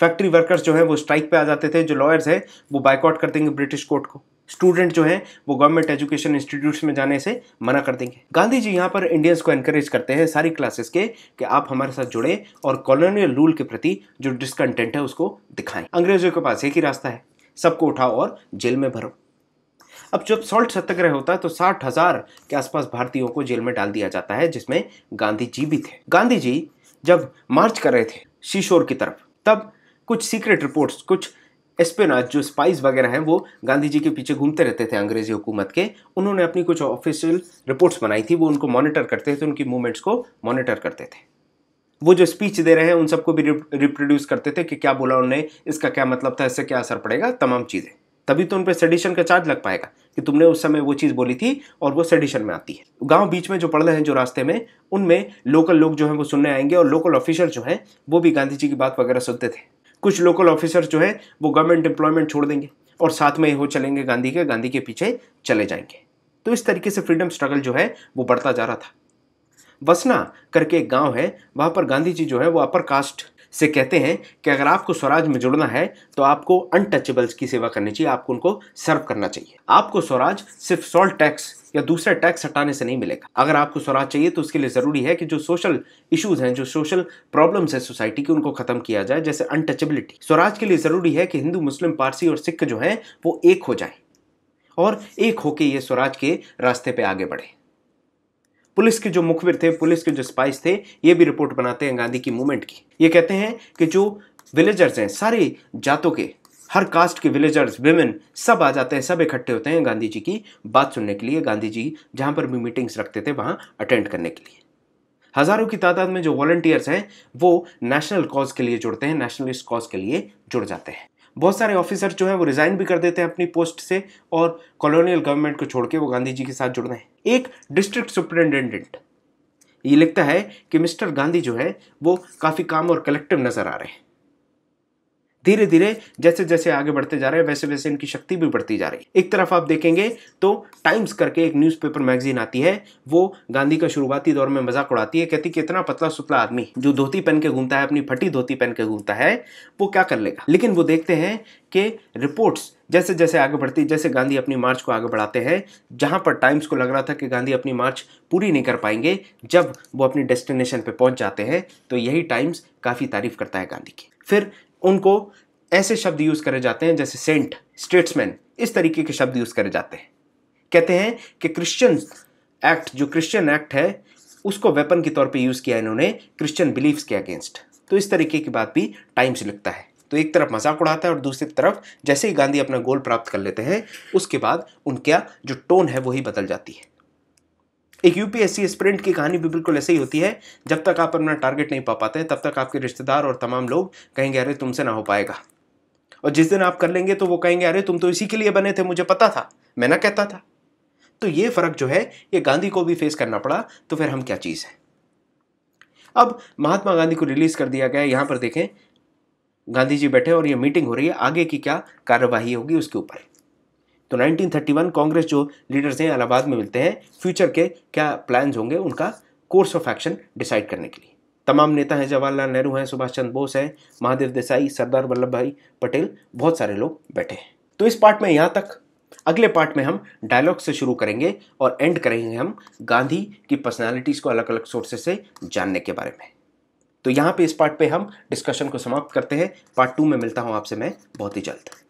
फैक्ट्री वर्कर्स जो हैं वो स्ट्राइक पे आ जाते थे जो लॉयर्स हैं वो बाइकआउट कर देंगे ब्रिटिश कोर्ट को स्टूडेंट जो हैं वो गवर्नमेंट एजुकेशन इंस्टीट्यूट्स में जाने से मना कर देंगे गांधी जी यहाँ पर इंडियंस को एनकरेज करते हैं सारी क्लासेस के कि आप हमारे साथ जुड़े और कॉलोनियल रूल के प्रति जो डिसकंटेंट है उसको दिखाएं अंग्रेजों के पास एक ही रास्ता है सबको उठाओ और जेल में भरो अब जब सॉल्ट सत्याग्रह होता है तो साठ हजार के आसपास भारतीयों को जेल में डाल दिया जाता है जिसमें गांधी जी भी थे गांधी जी जब मार्च कर रहे थे शीशोर की तरफ तब कुछ सीक्रेट रिपोर्ट्स कुछ एस्पेनाज जो स्पाइस वगैरह हैं वो गांधी जी के पीछे घूमते रहते थे अंग्रेजी हुकूमत के उन्होंने अपनी कुछ ऑफिशियल रिपोर्ट्स बनाई थी वो उनको मॉनिटर करते थे उनकी मूवमेंट्स को मॉनिटर करते थे वो जो स्पीच दे रहे हैं उन सबको भी रिप्रोड्यूस करते थे कि क्या बोला उन्होंने इसका क्या मतलब था इससे क्या असर पड़ेगा तमाम चीज़ें तभी तो उन पर सेडिशन का चार्ज लग पाएगा कि तुमने उस समय वो चीज़ बोली थी और वो सेडिशन में आती है गांव बीच में जो पड़ रहे हैं जो रास्ते में उनमें लोकल लोग जो हैं वो सुनने आएंगे और लोकल ऑफिसर जो हैं वो भी गांधी जी की बात वगैरह सुनते थे कुछ लोकल ऑफिसर्स जो हैं वो गवर्नमेंट एम्प्लॉयमेंट छोड़ देंगे और साथ में हो चलेंगे गांधी के गांधी के पीछे चले जाएंगे तो इस तरीके से फ्रीडम स्ट्रगल जो है वो बढ़ता जा रहा था वसना करके एक गांव है वहाँ पर गांधी जी जो है वो अपर कास्ट से कहते हैं कि अगर आपको स्वराज में जुड़ना है तो आपको अनटचेबल्स की सेवा करनी चाहिए आपको उनको सर्व करना चाहिए आपको स्वराज सिर्फ सॉल्ट टैक्स या दूसरा टैक्स हटाने से नहीं मिलेगा अगर आपको स्वराज चाहिए तो उसके लिए ज़रूरी है कि जो सोशल इश्यूज हैं जो सोशल प्रॉब्लम्स हैं सोसाइटी की उनको खत्म किया जाए जैसे अनटचेबिलिटी स्वराज के लिए ज़रूरी है कि हिंदू मुस्लिम पारसी और सिख जो हैं वो एक हो जाए और एक होके ये स्वराज के रास्ते पे आगे बढ़े पुलिस के जो मुखबिर थे पुलिस के जो स्पाइस थे ये भी रिपोर्ट बनाते हैं गांधी की मूवमेंट की ये कहते हैं कि जो विलेजर्स हैं सारे जातों के हर कास्ट के विलेजर्स वेमेन सब आ जाते हैं सब इकट्ठे होते हैं गांधी जी की बात सुनने के लिए गांधी जी जहाँ पर भी मीटिंग्स रखते थे वहाँ अटेंड करने के लिए हज़ारों की तादाद में जो वॉल्टियर्स हैं वो नेशनल कॉज के लिए जुड़ते हैं नेशनलिस्ट कॉज के लिए जुड़ जाते हैं बहुत सारे ऑफिसर जो हैं वो रिज़ाइन भी कर देते हैं अपनी पोस्ट से और कॉलोनियल गवर्नमेंट को छोड़ के वो गांधी जी के साथ जुड़ना है एक डिस्ट्रिक्ट सुप्रिटेंडेंडेंट ये लिखता है कि मिस्टर गांधी जो है वो काफ़ी काम और कलेक्टिव नज़र आ रहे हैं धीरे धीरे जैसे जैसे आगे बढ़ते जा रहे हैं वैसे वैसे इनकी शक्ति भी बढ़ती जा रही है एक तरफ आप देखेंगे तो टाइम्स करके एक न्यूज़पेपर मैगजीन आती है वो गांधी का शुरुआती दौर में मजाक उड़ाती है कहती कि इतना पतला सुतला आदमी जो धोती पहन के घूमता है अपनी फटी धोती पहन के घूमता है वो क्या कर लेगा लेकिन वो देखते हैं कि रिपोर्ट्स जैसे जैसे आगे बढ़ती जैसे गांधी अपनी मार्च को आगे बढ़ाते हैं जहाँ पर टाइम्स को लग रहा था कि गांधी अपनी मार्च पूरी नहीं कर पाएंगे जब वो अपनी डेस्टिनेशन पे पहुँच जाते हैं तो यही टाइम्स काफ़ी तारीफ करता है गांधी की फिर उनको ऐसे शब्द यूज़ करे जाते हैं जैसे सेंट स्टेट्समैन इस तरीके के शब्द यूज़ करे जाते हैं कहते हैं कि क्रिश्चियन एक्ट जो क्रिश्चियन एक्ट है उसको वेपन के तौर पे यूज़ किया इन्होंने क्रिश्चियन बिलीव्स के अगेंस्ट तो इस तरीके की बात भी टाइम्स लिखता है तो एक तरफ मजाक उड़ाता है और दूसरी तरफ जैसे ही गांधी अपना गोल प्राप्त कर लेते हैं उसके बाद उनका जो टोन है वही बदल जाती है एक यूपीएससी स्प्रिंट की कहानी भी बिल्कुल ऐसे ही होती है जब तक आप अपना टारगेट नहीं पा पाते तब तक आपके रिश्तेदार और तमाम लोग कहेंगे अरे तुमसे ना हो पाएगा और जिस दिन आप कर लेंगे तो वो कहेंगे अरे तुम तो इसी के लिए बने थे मुझे पता था मैं ना कहता था तो ये फर्क जो है ये गांधी को भी फेस करना पड़ा तो फिर हम क्या चीज़ है अब महात्मा गांधी को रिलीज कर दिया गया यहाँ पर देखें गांधी जी बैठे और ये मीटिंग हो रही है आगे की क्या कार्यवाही होगी उसके ऊपर तो 1931 कांग्रेस जो लीडर्स हैं इलाहाबाद में मिलते हैं फ्यूचर के क्या प्लान्स होंगे उनका कोर्स ऑफ एक्शन डिसाइड करने के लिए तमाम नेता हैं जवाहरलाल नेहरू हैं सुभाष चंद्र बोस हैं महादेव देसाई सरदार वल्लभ भाई पटेल बहुत सारे लोग बैठे हैं तो इस पार्ट में यहाँ तक अगले पार्ट में हम डायलॉग से शुरू करेंगे और एंड करेंगे हम गांधी की पर्सनैलिटीज़ को अलग अलग सोर्सेज से जानने के बारे में तो यहाँ पे इस पार्ट पे हम डिस्कशन को समाप्त करते हैं पार्ट टू में मिलता हूँ आपसे मैं बहुत ही जल्द